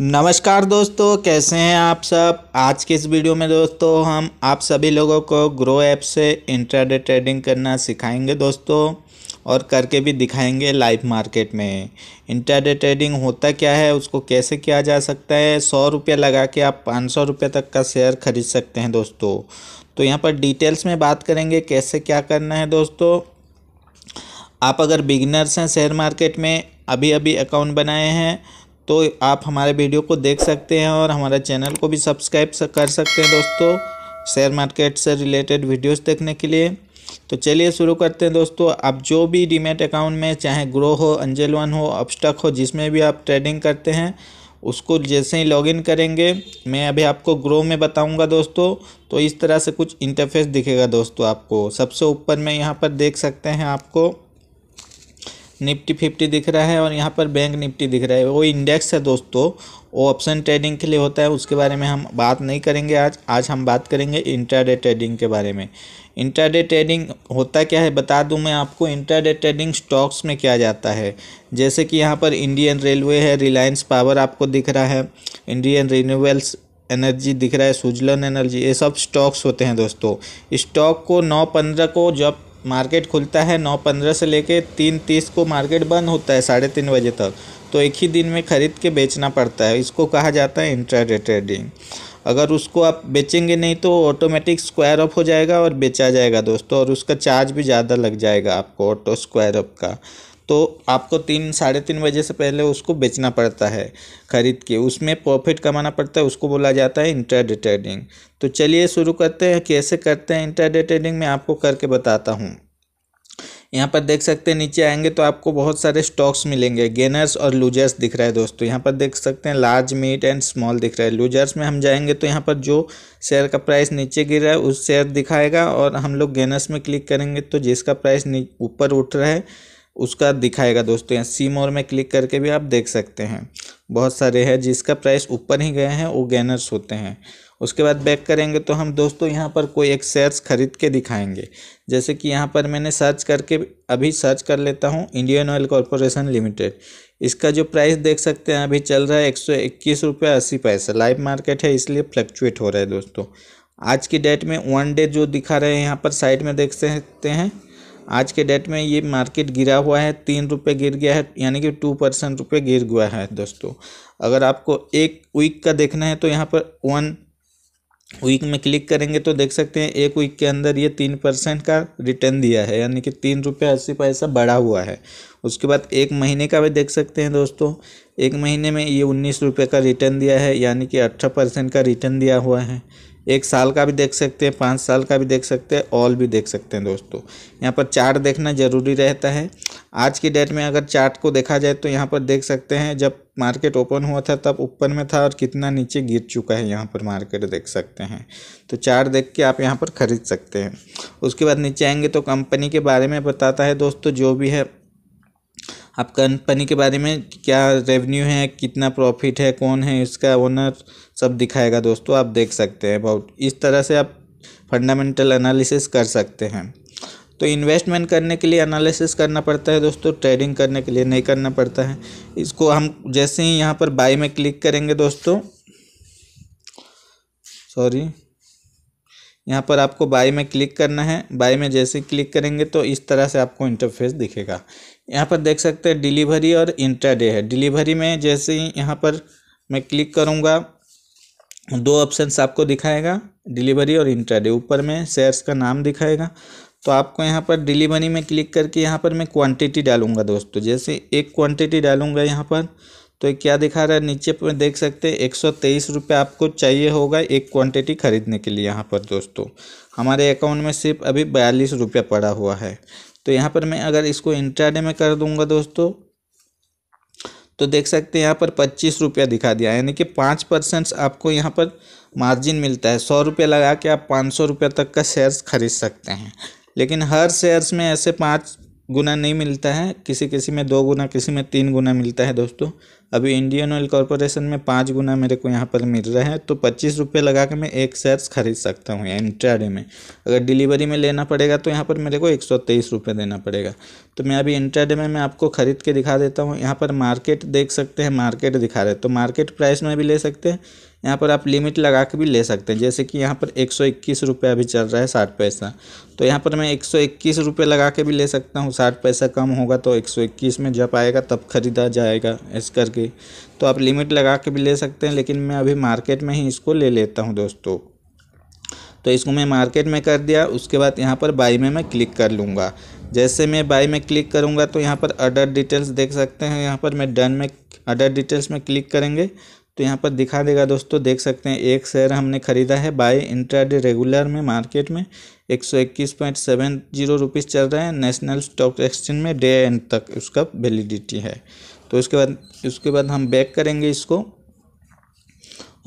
नमस्कार दोस्तों कैसे हैं आप सब आज के इस वीडियो में दोस्तों हम आप सभी लोगों को ग्रो ऐप से इंट्राडे ट्रेडिंग करना सिखाएंगे दोस्तों और करके भी दिखाएंगे लाइव मार्केट में इंट्राडे ट्रेडिंग होता क्या है उसको कैसे किया जा सकता है सौ रुपये लगा के आप पाँच सौ रुपये तक का शेयर खरीद सकते हैं दोस्तों तो यहाँ पर डिटेल्स में बात करेंगे कैसे क्या करना है दोस्तों आप अगर बिगनर्स हैं शेयर मार्केट में अभी अभी अकाउंट बनाए हैं तो आप हमारे वीडियो को देख सकते हैं और हमारे चैनल को भी सब्सक्राइब कर सकते हैं दोस्तों शेयर मार्केट से रिलेटेड वीडियोस देखने के लिए तो चलिए शुरू करते हैं दोस्तों आप जो भी डीमेट अकाउंट में चाहे ग्रो हो अंजल वन हो अपस्टक हो जिसमें भी आप ट्रेडिंग करते हैं उसको जैसे ही लॉगिन करेंगे मैं अभी आपको ग्रो में बताऊंगा दोस्तों तो इस तरह से कुछ इंटरफेस दिखेगा दोस्तों आपको सबसे ऊपर में यहाँ पर देख सकते हैं आपको निफ्टी फिफ्टी दिख रहा है और यहाँ पर बैंक निफ्टी दिख रहा है वो इंडेक्स है दोस्तों वो ऑप्शन ट्रेडिंग के लिए होता है उसके बारे में हम बात नहीं करेंगे आज आज हम बात करेंगे इंट्राडे ट्रेडिंग के बारे में इंट्राडे ट्रेडिंग होता क्या है बता दूं मैं आपको इंट्राडे ट्रेडिंग स्टॉक्स में किया जाता है जैसे कि यहाँ पर इंडियन रेलवे है रिलायंस पावर आपको दिख रहा है इंडियन रिन्यूएबल्स एनर्जी दिख रहा है सुजलन एनर्जी ये सब स्टॉक्स होते हैं दोस्तों स्टॉक को नौ पंद्रह को जब मार्केट खुलता है नौ पंद्रह से लेके तीन तीस को मार्केट बंद होता है साढ़े तीन बजे तक तो एक ही दिन में ख़रीद के बेचना पड़ता है इसको कहा जाता है इंट्राडे ट्रेडिंग अगर उसको आप बेचेंगे नहीं तो ऑटोमेटिक स्क्वायर अप हो जाएगा और बेचा जाएगा दोस्तों और उसका चार्ज भी ज़्यादा लग जाएगा आपको ऑटो स्क्वायर अप का तो आपको तीन साढ़े तीन बजे से पहले उसको बेचना पड़ता है ख़रीद के उसमें प्रॉफिट कमाना पड़ता है उसको बोला जाता है इंटर ट्रेडिंग तो चलिए शुरू करते हैं कैसे करते हैं इंटर ट्रेडिंग में आपको करके बताता हूँ यहाँ पर देख सकते हैं नीचे आएंगे तो आपको बहुत सारे स्टॉक्स मिलेंगे गेनर्स और लूजर्स दिख रहा है दोस्तों यहाँ पर देख सकते हैं लार्ज मीट एंड स्मॉल दिख रहा है लूजर्स में हम जाएंगे तो यहाँ पर जो शेयर का प्राइस नीचे गिर रहा है उस शेयर दिखाएगा और हम लोग गेनर्स में क्लिक करेंगे तो जिसका प्राइस ऊपर उठ रहा है उसका दिखाएगा दोस्तों यहाँ सी मोर में क्लिक करके भी आप देख सकते हैं बहुत सारे हैं जिसका प्राइस ऊपर ही गए हैं वो गैनर्स होते हैं उसके बाद बैक करेंगे तो हम दोस्तों यहाँ पर कोई एक शेयर्स खरीद के दिखाएंगे जैसे कि यहाँ पर मैंने सर्च करके अभी सर्च कर लेता हूँ इंडियन ऑयल कॉरपोरेशन लिमिटेड इसका जो प्राइस देख सकते हैं अभी चल रहा है एक सौ इक्कीस रुपये अस्सी पैसा लाइव मार्केट है इसलिए फ्लक्चुएट हो रहा है दोस्तों आज की डेट में वन डे जो दिखा रहे हैं यहाँ पर साइड में देख सकते हैं आज के डेट में ये मार्केट गिरा हुआ है तीन रुपये गिर गया है यानी कि टू परसेंट रुपये गिर हुआ है दोस्तों अगर आपको एक वीक का देखना है तो यहाँ पर वन वीक में क्लिक करेंगे तो देख सकते हैं एक वीक के अंदर ये तीन परसेंट का रिटर्न दिया है यानी कि तीन रुपये अस्सी पैसा बढ़ा हुआ है उसके बाद एक महीने का भी देख सकते हैं दोस्तों एक महीने में ये उन्नीस रुपये का रिटर्न दिया है यानी कि अठारह परसेंट का रिटर्न दिया हुआ है एक साल का भी देख सकते हैं पाँच साल का भी देख सकते हैं ऑल भी देख सकते हैं दोस्तों यहाँ पर चार्ट देखना ज़रूरी रहता है आज की डेट में अगर चार्ट को देखा जाए तो यहाँ पर देख सकते हैं जब मार्केट ओपन हुआ था तब ऊपर में था और कितना नीचे गिर चुका है यहाँ पर मार्केट देख सकते हैं तो चार्ट देख के आप यहाँ पर ख़रीद सकते हैं उसके बाद नीचे आएंगे तो कंपनी के बारे में बताता है दोस्तों जो भी है आप कंपनी के बारे में क्या रेवेन्यू है कितना प्रॉफिट है कौन है इसका ओनर सब दिखाएगा दोस्तों आप देख सकते हैं बहुत इस तरह से आप फंडामेंटल एनालिसिस कर सकते हैं तो इन्वेस्टमेंट करने के लिए एनालिसिस करना पड़ता है दोस्तों ट्रेडिंग करने के लिए नहीं करना पड़ता है इसको हम जैसे ही यहाँ पर बाई में क्लिक करेंगे दोस्तों सॉरी यहाँ पर आपको बाई में क्लिक करना है बाई में जैसे क्लिक करेंगे तो इस तरह से आपको इंटरफेस दिखेगा यहाँ पर देख सकते हैं डिलीवरी और इंट्राडे है डिलीवरी में जैसे ही यहाँ पर मैं क्लिक करूँगा दो ऑप्शंस आपको दिखाएगा डिलीवरी और इंट्राडे ऊपर में शेयर्स का नाम दिखाएगा तो आपको यहाँ पर डिलीवरी में क्लिक करके यहाँ पर मैं क्वांटिटी डालूंगा दोस्तों जैसे एक क्वांटिटी डालूंगा यहाँ पर तो क्या दिखा रहा है नीचे पर देख सकते हैं एक सौ तेईस रुपये आपको चाहिए होगा एक क्वांटिटी ख़रीदने के लिए यहाँ पर दोस्तों हमारे अकाउंट में सिर्फ अभी बयालीस रुपया पड़ा हुआ है तो यहाँ पर मैं अगर इसको इंट्राडे में कर दूंगा दोस्तों तो देख सकते हैं यहाँ पर पच्चीस रुपया दिखा दिया यानी कि पाँच परसेंट आपको यहाँ पर मार्जिन मिलता है सौ रुपया लगा के आप पाँच सौ रुपया तक का शेयर्स खरीद सकते हैं लेकिन हर शेयर्स में ऐसे पाँच गुना नहीं मिलता है किसी किसी में दो गुना किसी में तीन गुना मिलता है दोस्तों अभी इंडियन ऑयल कॉरपोरेशन में पाँच गुना मेरे को यहाँ पर मिल रहा है तो पच्चीस रुपये लगा के मैं एक शेयर्स खरीद सकता हूँ इंट्राडे में अगर डिलीवरी में लेना पड़ेगा तो यहाँ पर मेरे को एक सौ तेईस रुपये देना पड़ेगा तो मैं अभी इंट्राडे में मैं आपको ख़रीद के दिखा देता हूँ यहाँ पर मार्केट देख सकते हैं मार्केट दिखा रहे तो मार्केट प्राइस में भी ले सकते हैं यहाँ पर आप लिमिट लगा के भी ले सकते हैं जैसे कि यहाँ पर एक सौ इक्कीस रुपये अभी चल रहा है साठ पैसा तो यहाँ पर मैं एक सौ इक्कीस रुपये लगा के भी ले सकता हूँ साठ पैसा कम होगा तो एक सौ इक्कीस में जब आएगा तब खरीदा जाएगा इस करके सके तो आप लिमिट लगा के भी ले सकते हैं लेकिन मैं अभी मार्केट में ही इसको ले लेता हूँ दोस्तों तो इसको मैं मार्केट में कर दिया उसके बाद यहाँ पर बाई में मैं क्लिक कर लूँगा जैसे मैं बाई में क्लिक करूँगा तो यहाँ पर अडर डिटेल्स देख सकते हैं यहाँ पर मैं डन में अडर डिटेल्स में क्लिक करेंगे तो यहाँ पर दिखा देगा दोस्तों देख सकते हैं एक शेयर हमने ख़रीदा है बाय इंट्राडे रेगुलर में मार्केट में एक सौ इक्कीस पॉइंट सेवन जीरो रुपीज़ चल रहे हैं नेशनल स्टॉक एक्सचेंज में डे एंड तक उसका वैलिडिटी है तो उसके बाद उसके बाद हम बैक करेंगे इसको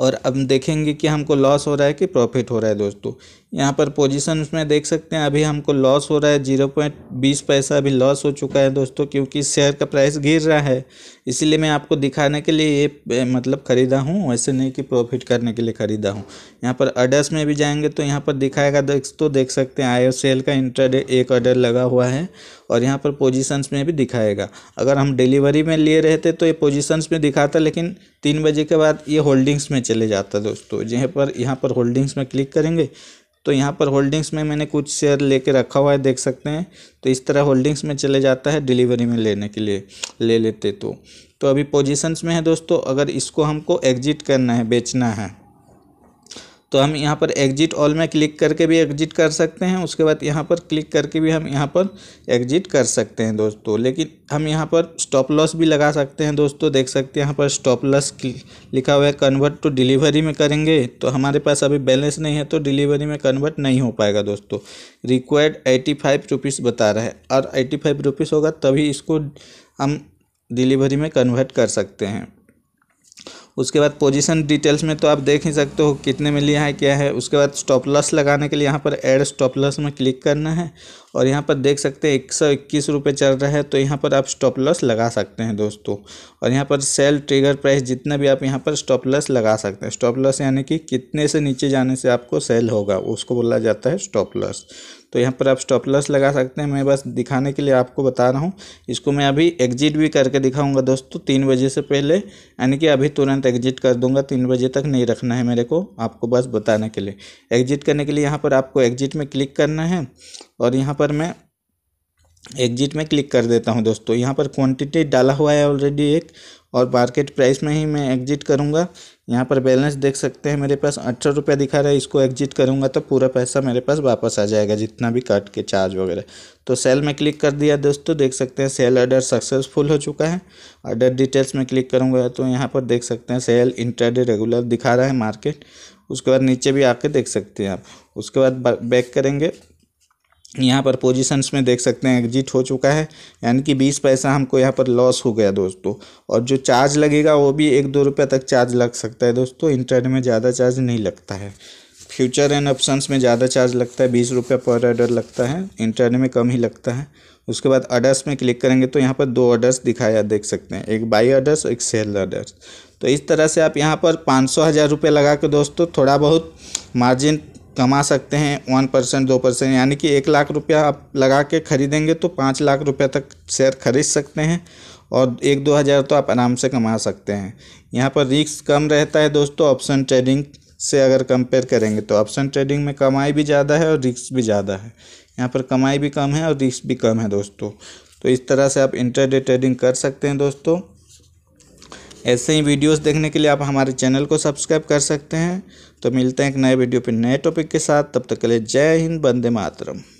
और अब देखेंगे कि हमको लॉस हो रहा है कि प्रॉफिट हो रहा है दोस्तों यहाँ पर पोजीशन में देख सकते हैं अभी हमको लॉस हो रहा है जीरो पॉइंट बीस पैसा अभी लॉस हो चुका है दोस्तों क्योंकि शेयर का प्राइस गिर रहा है इसीलिए मैं आपको दिखाने के लिए ये मतलब ख़रीदा हूँ वैसे नहीं कि प्रॉफिट करने के लिए ख़रीदा हूँ यहाँ पर अडर्स में भी जाएंगे तो यहाँ पर दिखाएगा तो, तो देख सकते हैं आयो सेल का इंटरडे एक ऑर्डर लगा हुआ है और यहाँ पर पोजिशंस में भी दिखाएगा अगर हम डिलीवरी में लिए रहते तो ये पोजिशंस में दिखाता लेकिन तीन बजे के बाद ये होल्डिंग्स में चले जाता दोस्तों जहाँ पर यहाँ पर होल्डिंग्स में क्लिक करेंगे तो यहाँ पर होल्डिंग्स में मैंने कुछ शेयर लेके रखा हुआ है देख सकते हैं तो इस तरह होल्डिंग्स में चले जाता है डिलीवरी में लेने के लिए ले लेते तो तो अभी पोजीशंस में है दोस्तों अगर इसको हमको एग्जिट करना है बेचना है तो हम यहाँ पर एग्जिट ऑल में क्लिक करके भी एग्जिट कर सकते हैं उसके बाद यहाँ पर क्लिक करके भी हम यहाँ पर एग्जिट कर सकते हैं दोस्तों लेकिन हम यहाँ पर स्टॉप लॉस भी लगा सकते हैं दोस्तों देख सकते हैं यहाँ पर स्टॉप लॉस लिखा हुआ है कन्वर्ट टू डिलीवरी में करेंगे तो हमारे पास अभी बैलेंस नहीं है तो डिलीवरी में कन्वर्ट नहीं हो पाएगा दोस्तों रिक्वायर्ड एटी फाइव रुपीज़ बता रहा है और एटी फाइव रुपीज़ होगा तभी इसको हम डिलीवरी में कन्वर्ट कर सकते हैं उसके बाद पोजीशन डिटेल्स में तो आप देख ही सकते हो कितने में लिया है क्या है उसके बाद स्टॉप लॉस लगाने के लिए यहाँ पर एड स्टॉप लॉस में क्लिक करना है और यहाँ पर देख सकते हैं एक सौ इक्कीस रुपये चल रहा है तो यहाँ पर आप स्टॉप लॉस लगा सकते हैं दोस्तों और यहाँ पर सेल ट्रिगर प्राइस जितना भी आप यहाँ पर स्टॉप लॉस लगा सकते हैं स्टॉप लॉस यानी कि कितने से नीचे जाने से आपको सेल होगा उसको बोला जाता है स्टॉप लॉस तो यहाँ पर आप स्टॉप लॉस लगा सकते हैं मैं बस दिखाने के लिए आपको बता रहा हूँ इसको मैं अभी एग्जिट भी करके दिखाऊँगा दोस्तों तीन बजे से पहले यानी कि अभी तुरंत एग्जिट कर दूँगा तीन बजे तक नहीं रखना है मेरे को आपको बस बताने के लिए एग्जिट करने के लिए यहाँ पर आपको एग्जिट में क्लिक करना है और यहाँ पर मैं एग्जिट में क्लिक कर देता हूँ दोस्तों यहाँ पर क्वांटिटी डाला हुआ है ऑलरेडी एक और मार्केट प्राइस में ही मैं एग्जिट करूँगा यहाँ पर बैलेंस देख सकते हैं मेरे पास अठारह रुपये दिखा रहा है इसको एग्जिट करूँगा तो पूरा पैसा मेरे पास वापस आ जाएगा जितना भी काट के चार्ज वगैरह तो सेल में क्लिक कर दिया दोस्तों देख सकते हैं सेल ऑर्डर सक्सेसफुल हो चुका है ऑर्डर डिटेल्स में क्लिक करूँगा तो यहाँ पर देख सकते हैं सेल इंटरडे रेगुलर दिखा रहा है मार्केट उसके बाद नीचे भी आके देख सकते हैं आप उसके बाद बैक करेंगे यहाँ पर पोजीशंस में देख सकते हैं एग्जिट हो चुका है यानी कि बीस पैसा हमको यहाँ पर लॉस हो गया दोस्तों और जो चार्ज लगेगा वो भी एक दो रुपये तक चार्ज लग सकता है दोस्तों इंटरनेट में ज़्यादा चार्ज नहीं लगता है फ्यूचर एंड ऑप्शंस में ज़्यादा चार्ज लगता है बीस रुपये पर ऑर्डर लगता है इंटरनेट में कम ही लगता है उसके बाद ऑर्डर्स में क्लिक करेंगे तो यहाँ पर दो ऑर्डर्स दिखाया देख सकते हैं एक बाई ऑर्डर्स एक सेल ऑर्डर्स तो इस तरह से आप यहाँ पर पाँच सौ हज़ार रुपये लगा के दोस्तों थोड़ा बहुत मार्जिन कमा सकते हैं वन परसेंट दो परसेंट यानी कि एक लाख रुपया आप लगा के खरीदेंगे तो पाँच लाख रुपया तक शेयर खरीद सकते हैं और एक दो हज़ार तो आप आराम से कमा सकते हैं यहाँ पर रिस्क कम रहता है दोस्तों ऑप्शन ट्रेडिंग से अगर कंपेयर करेंगे तो ऑप्शन ट्रेडिंग में कमाई भी ज़्यादा है और रिस्क भी ज़्यादा है यहाँ पर कमाई भी कम है और रिस्क भी कम है दोस्तों तो इस तरह से आप इंटरडे ट्रेडिंग कर सकते हैं दोस्तों ऐसे ही वीडियोस देखने के लिए आप हमारे चैनल को सब्सक्राइब कर सकते हैं तो मिलते हैं एक नए वीडियो पर नए टॉपिक के साथ तब तक के लिए जय हिंद बंदे मातरम